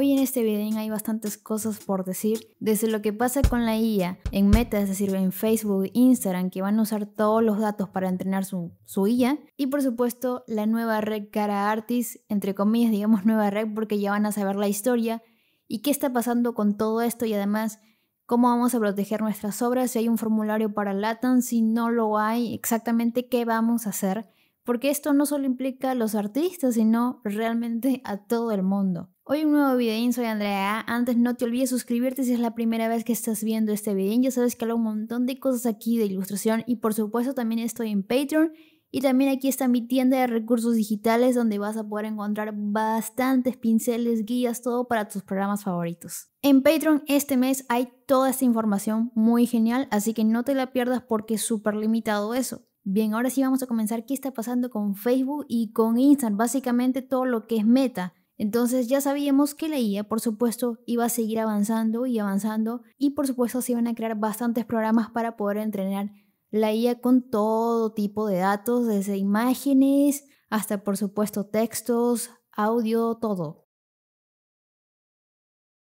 Hoy en este video hay bastantes cosas por decir, desde lo que pasa con la IA en Meta, es decir, en Facebook, Instagram, que van a usar todos los datos para entrenar su, su IA, y por supuesto la nueva red cara Artis, entre comillas, digamos nueva red porque ya van a saber la historia y qué está pasando con todo esto y además cómo vamos a proteger nuestras obras, si hay un formulario para Latam, si no lo hay, exactamente qué vamos a hacer porque esto no solo implica a los artistas, sino realmente a todo el mundo. Hoy un nuevo video, soy Andrea. Antes no te olvides suscribirte si es la primera vez que estás viendo este video Ya sabes que hago un montón de cosas aquí de ilustración y por supuesto también estoy en Patreon. Y también aquí está mi tienda de recursos digitales donde vas a poder encontrar bastantes pinceles, guías, todo para tus programas favoritos. En Patreon este mes hay toda esta información muy genial, así que no te la pierdas porque es súper limitado eso. Bien, ahora sí vamos a comenzar qué está pasando con Facebook y con Instagram, básicamente todo lo que es meta. Entonces ya sabíamos que la IA, por supuesto, iba a seguir avanzando y avanzando y por supuesto se iban a crear bastantes programas para poder entrenar la IA con todo tipo de datos, desde imágenes hasta por supuesto textos, audio, todo.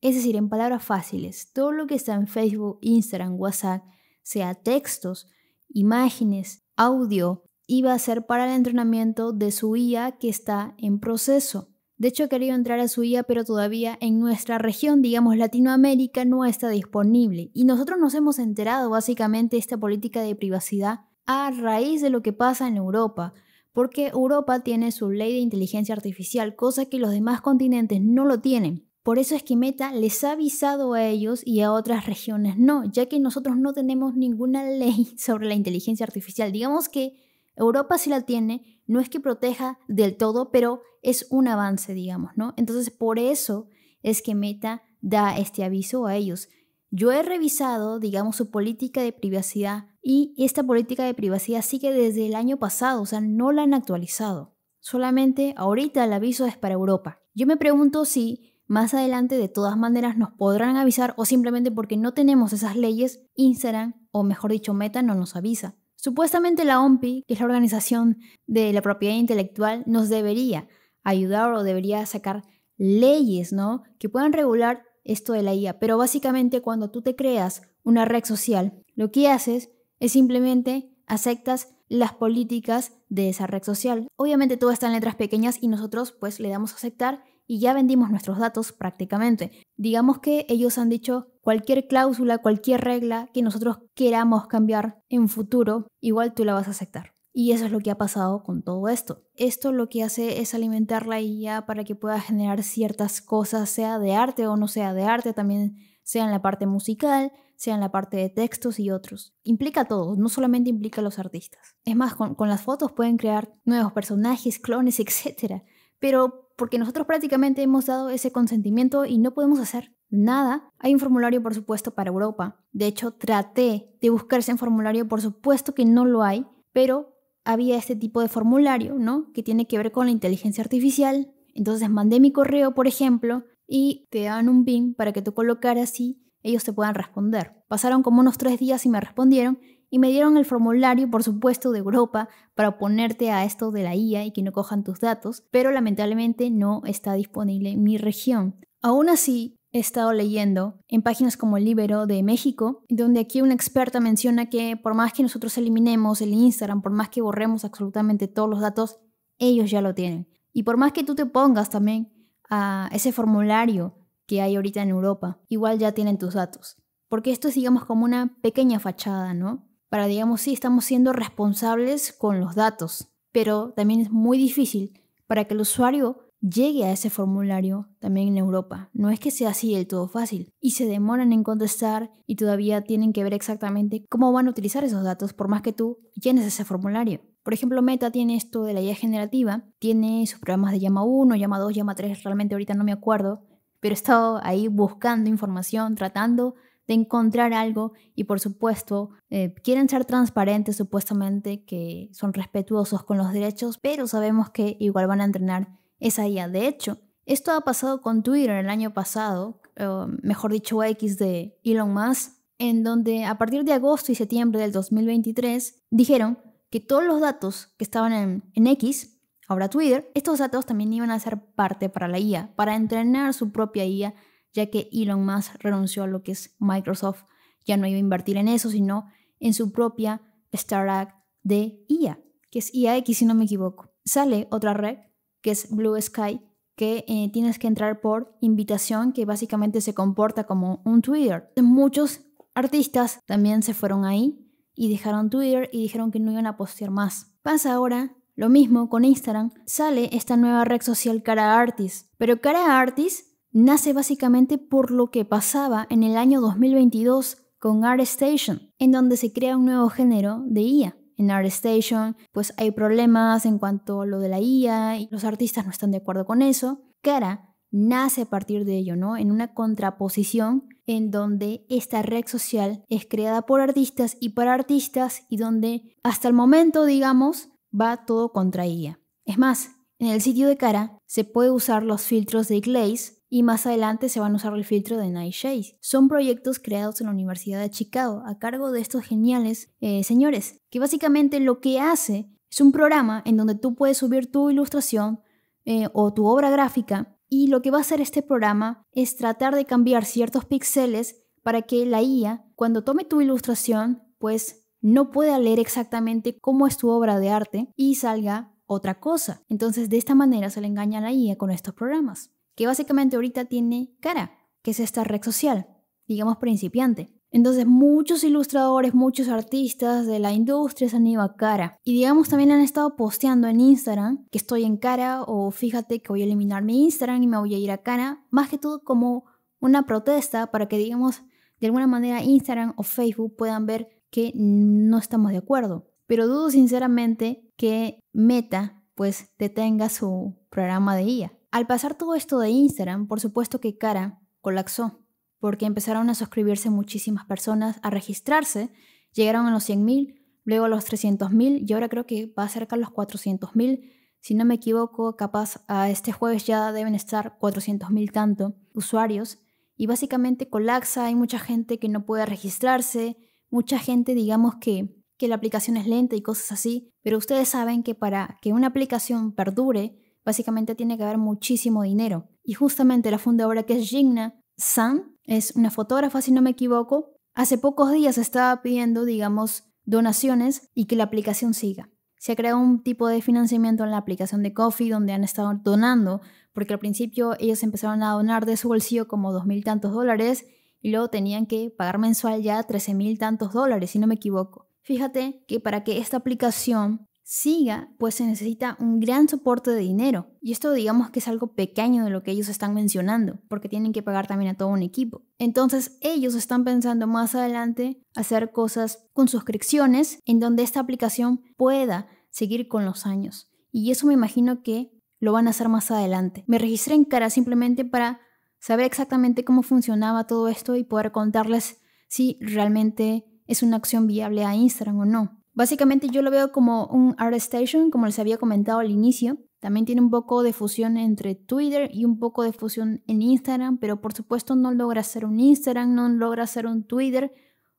Es decir, en palabras fáciles, todo lo que está en Facebook, Instagram, WhatsApp, sea textos, imágenes, audio, iba a ser para el entrenamiento de su IA que está en proceso. De hecho, he querido entrar a su IA pero todavía en nuestra región, digamos Latinoamérica, no está disponible. Y nosotros nos hemos enterado básicamente esta política de privacidad a raíz de lo que pasa en Europa, porque Europa tiene su ley de inteligencia artificial, cosa que los demás continentes no lo tienen. Por eso es que Meta les ha avisado a ellos y a otras regiones no, ya que nosotros no tenemos ninguna ley sobre la inteligencia artificial. Digamos que Europa sí la tiene, no es que proteja del todo, pero es un avance, digamos, ¿no? Entonces, por eso es que Meta da este aviso a ellos. Yo he revisado, digamos, su política de privacidad y esta política de privacidad sigue desde el año pasado, o sea, no la han actualizado. Solamente ahorita el aviso es para Europa. Yo me pregunto si más adelante de todas maneras nos podrán avisar o simplemente porque no tenemos esas leyes, Instagram o mejor dicho Meta no nos avisa. Supuestamente la OMPI, que es la Organización de la Propiedad Intelectual, nos debería ayudar o debería sacar leyes, ¿no? Que puedan regular esto de la IA. Pero básicamente cuando tú te creas una red social, lo que haces es simplemente aceptas las políticas de esa red social. Obviamente todo está en letras pequeñas y nosotros pues le damos a aceptar y ya vendimos nuestros datos prácticamente. Digamos que ellos han dicho cualquier cláusula, cualquier regla que nosotros queramos cambiar en futuro, igual tú la vas a aceptar. Y eso es lo que ha pasado con todo esto. Esto lo que hace es alimentar la IA para que pueda generar ciertas cosas, sea de arte o no sea de arte, también sea en la parte musical, sea en la parte de textos y otros. Implica a todos, no solamente implica a los artistas. Es más, con, con las fotos pueden crear nuevos personajes, clones, etc. Pero porque nosotros prácticamente hemos dado ese consentimiento y no podemos hacer nada, hay un formulario por supuesto para Europa. De hecho, traté de buscar ese formulario, por supuesto que no lo hay, pero había este tipo de formulario, ¿no? Que tiene que ver con la inteligencia artificial. Entonces mandé mi correo, por ejemplo, y te dan un BIM para que tú colocaras y ellos te puedan responder. Pasaron como unos tres días y me respondieron y me dieron el formulario, por supuesto, de Europa para oponerte a esto de la IA y que no cojan tus datos, pero lamentablemente no está disponible en mi región. Aún así, he estado leyendo en páginas como el libro de México, donde aquí una experta menciona que por más que nosotros eliminemos el Instagram, por más que borremos absolutamente todos los datos, ellos ya lo tienen. Y por más que tú te pongas también a ese formulario que hay ahorita en Europa, igual ya tienen tus datos. Porque esto es, digamos, como una pequeña fachada, ¿no? para, digamos, sí, estamos siendo responsables con los datos, pero también es muy difícil para que el usuario llegue a ese formulario también en Europa. No es que sea así del todo fácil y se demoran en contestar y todavía tienen que ver exactamente cómo van a utilizar esos datos por más que tú llenes ese formulario. Por ejemplo, Meta tiene esto de la IA generativa, tiene sus programas de llama 1, llama 2, llama 3, realmente ahorita no me acuerdo, pero he estado ahí buscando información, tratando de encontrar algo y por supuesto eh, quieren ser transparentes supuestamente, que son respetuosos con los derechos, pero sabemos que igual van a entrenar esa IA. De hecho, esto ha pasado con Twitter el año pasado, eh, mejor dicho X de Elon Musk, en donde a partir de agosto y septiembre del 2023 dijeron que todos los datos que estaban en, en X, ahora Twitter, estos datos también iban a ser parte para la IA, para entrenar su propia IA ya que Elon Musk renunció a lo que es Microsoft, ya no iba a invertir en eso, sino en su propia startup de IA, e que es IAX e si no me equivoco. Sale otra red, que es Blue Sky, que eh, tienes que entrar por invitación, que básicamente se comporta como un Twitter. Muchos artistas también se fueron ahí y dejaron Twitter y dijeron que no iban a postear más. Pasa ahora lo mismo con Instagram. Sale esta nueva red social Cara Artis, pero Cara Artis nace básicamente por lo que pasaba en el año 2022 con ArtStation, en donde se crea un nuevo género de IA. En ArtStation, pues hay problemas en cuanto a lo de la IA y los artistas no están de acuerdo con eso. Cara nace a partir de ello, ¿no? En una contraposición en donde esta red social es creada por artistas y para artistas y donde hasta el momento, digamos, va todo contra IA. Es más, en el sitio de cara se puede usar los filtros de Glaze y más adelante se van a usar el filtro de Nightshade. Son proyectos creados en la Universidad de Chicago a cargo de estos geniales eh, señores, que básicamente lo que hace es un programa en donde tú puedes subir tu ilustración eh, o tu obra gráfica y lo que va a hacer este programa es tratar de cambiar ciertos píxeles para que la IA, cuando tome tu ilustración, pues no pueda leer exactamente cómo es tu obra de arte y salga otra cosa. Entonces, de esta manera se le engaña a la IA con estos programas que básicamente ahorita tiene cara, que es esta red social, digamos principiante. Entonces muchos ilustradores, muchos artistas de la industria se han ido a cara. Y digamos también han estado posteando en Instagram que estoy en cara o fíjate que voy a eliminar mi Instagram y me voy a ir a cara. Más que todo como una protesta para que digamos de alguna manera Instagram o Facebook puedan ver que no estamos de acuerdo. Pero dudo sinceramente que Meta pues detenga su programa de IA. Al pasar todo esto de Instagram, por supuesto que Cara colapsó, porque empezaron a suscribirse muchísimas personas, a registrarse, llegaron a los 100.000, luego a los 300.000 y ahora creo que va a cerca a los 400.000. Si no me equivoco, capaz a este jueves ya deben estar 400.000 tanto usuarios y básicamente colapsa, hay mucha gente que no puede registrarse, mucha gente digamos que que la aplicación es lenta y cosas así, pero ustedes saben que para que una aplicación perdure básicamente tiene que haber muchísimo dinero. Y justamente la fundadora que es Jigna San, es una fotógrafa si no me equivoco, hace pocos días estaba pidiendo, digamos, donaciones y que la aplicación siga. Se ha creado un tipo de financiamiento en la aplicación de Coffee donde han estado donando, porque al principio ellos empezaron a donar de su bolsillo como dos mil tantos dólares y luego tenían que pagar mensual ya trece mil tantos dólares, si no me equivoco. Fíjate que para que esta aplicación siga, pues se necesita un gran soporte de dinero. Y esto digamos que es algo pequeño de lo que ellos están mencionando, porque tienen que pagar también a todo un equipo. Entonces ellos están pensando más adelante hacer cosas con suscripciones en donde esta aplicación pueda seguir con los años. Y eso me imagino que lo van a hacer más adelante. Me registré en cara simplemente para saber exactamente cómo funcionaba todo esto y poder contarles si realmente es una acción viable a Instagram o no. Básicamente yo lo veo como un art station, como les había comentado al inicio. También tiene un poco de fusión entre Twitter y un poco de fusión en Instagram, pero por supuesto no logra ser un Instagram, no logra ser un Twitter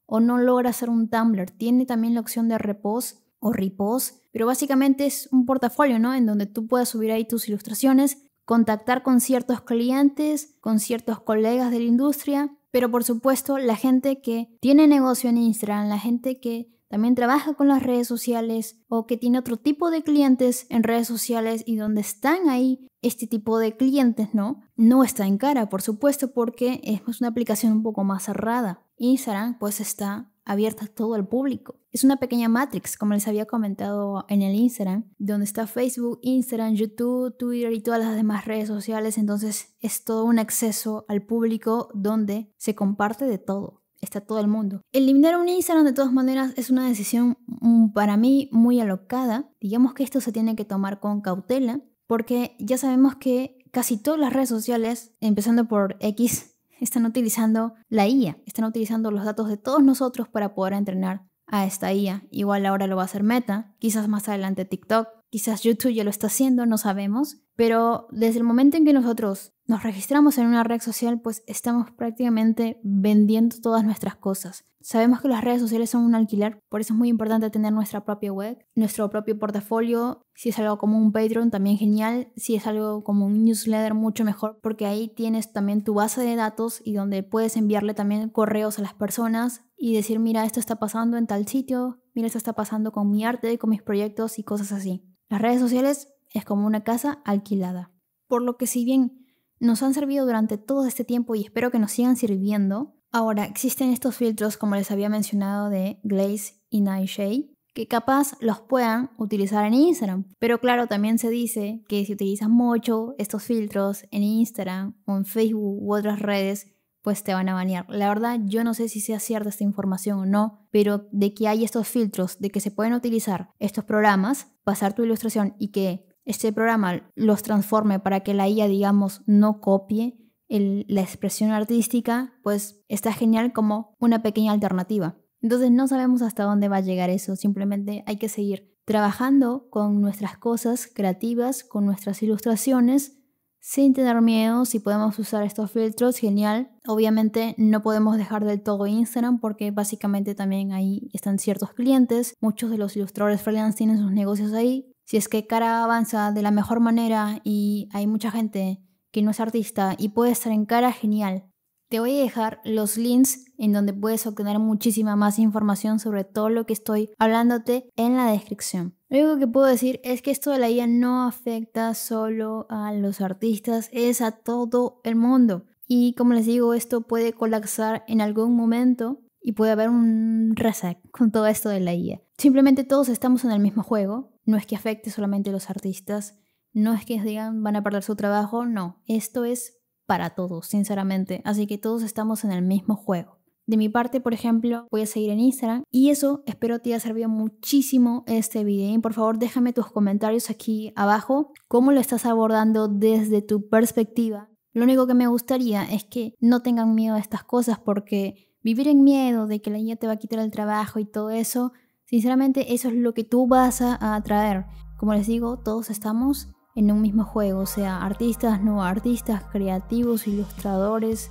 o no logra ser un Tumblr. Tiene también la opción de repost o repos, pero básicamente es un portafolio, ¿no? En donde tú puedas subir ahí tus ilustraciones, contactar con ciertos clientes, con ciertos colegas de la industria, pero por supuesto la gente que tiene negocio en Instagram, la gente que también trabaja con las redes sociales o que tiene otro tipo de clientes en redes sociales y donde están ahí este tipo de clientes, ¿no? No está en cara, por supuesto, porque es una aplicación un poco más cerrada. Instagram pues está abierta a todo el público. Es una pequeña matrix, como les había comentado en el Instagram, donde está Facebook, Instagram, YouTube, Twitter y todas las demás redes sociales. Entonces es todo un acceso al público donde se comparte de todo está todo el mundo. Eliminar un Instagram de todas maneras es una decisión mm, para mí muy alocada. Digamos que esto se tiene que tomar con cautela porque ya sabemos que casi todas las redes sociales, empezando por X, están utilizando la IA, están utilizando los datos de todos nosotros para poder entrenar a esta IA. Igual ahora lo va a hacer Meta, quizás más adelante TikTok, Quizás YouTube ya lo está haciendo, no sabemos, pero desde el momento en que nosotros nos registramos en una red social, pues estamos prácticamente vendiendo todas nuestras cosas. Sabemos que las redes sociales son un alquiler, por eso es muy importante tener nuestra propia web, nuestro propio portafolio. Si es algo como un Patreon, también genial. Si es algo como un newsletter, mucho mejor, porque ahí tienes también tu base de datos y donde puedes enviarle también correos a las personas y decir, mira, esto está pasando en tal sitio, mira, esto está pasando con mi arte, con mis proyectos y cosas así. Las redes sociales es como una casa alquilada, por lo que si bien nos han servido durante todo este tiempo y espero que nos sigan sirviendo, ahora existen estos filtros como les había mencionado de Glaze y Nightshade, que capaz los puedan utilizar en Instagram. Pero claro, también se dice que si utilizas mucho estos filtros en Instagram o en Facebook u otras redes, pues te van a banear. La verdad, yo no sé si sea cierta esta información o no, pero de que hay estos filtros, de que se pueden utilizar estos programas, pasar tu ilustración y que este programa los transforme para que la IA, digamos, no copie la expresión artística, pues está genial como una pequeña alternativa. Entonces no sabemos hasta dónde va a llegar eso, simplemente hay que seguir trabajando con nuestras cosas creativas, con nuestras ilustraciones sin tener miedo, si podemos usar estos filtros, genial. Obviamente no podemos dejar del todo Instagram porque básicamente también ahí están ciertos clientes. Muchos de los ilustradores freelance tienen sus negocios ahí. Si es que Cara avanza de la mejor manera y hay mucha gente que no es artista y puede estar en Cara, genial. Te voy a dejar los links en donde puedes obtener muchísima más información sobre todo lo que estoy hablándote en la descripción. Lo único que puedo decir es que esto de la IA no afecta solo a los artistas, es a todo el mundo. Y como les digo, esto puede colapsar en algún momento y puede haber un reset con todo esto de la IA. Simplemente todos estamos en el mismo juego, no es que afecte solamente a los artistas, no es que digan van a perder su trabajo, no, esto es para todos, sinceramente, así que todos estamos en el mismo juego. De mi parte, por ejemplo, voy a seguir en Instagram y eso espero te haya servido muchísimo este video. Y por favor, déjame tus comentarios aquí abajo, cómo lo estás abordando desde tu perspectiva. Lo único que me gustaría es que no tengan miedo a estas cosas porque vivir en miedo de que la niña te va a quitar el trabajo y todo eso, sinceramente eso es lo que tú vas a atraer. Como les digo, todos estamos en un mismo juego, o sea, artistas, no artistas, creativos, ilustradores,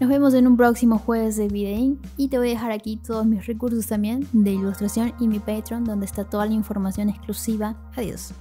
nos vemos en un próximo jueves de Videin y te voy a dejar aquí todos mis recursos también de ilustración y mi Patreon donde está toda la información exclusiva. Adiós.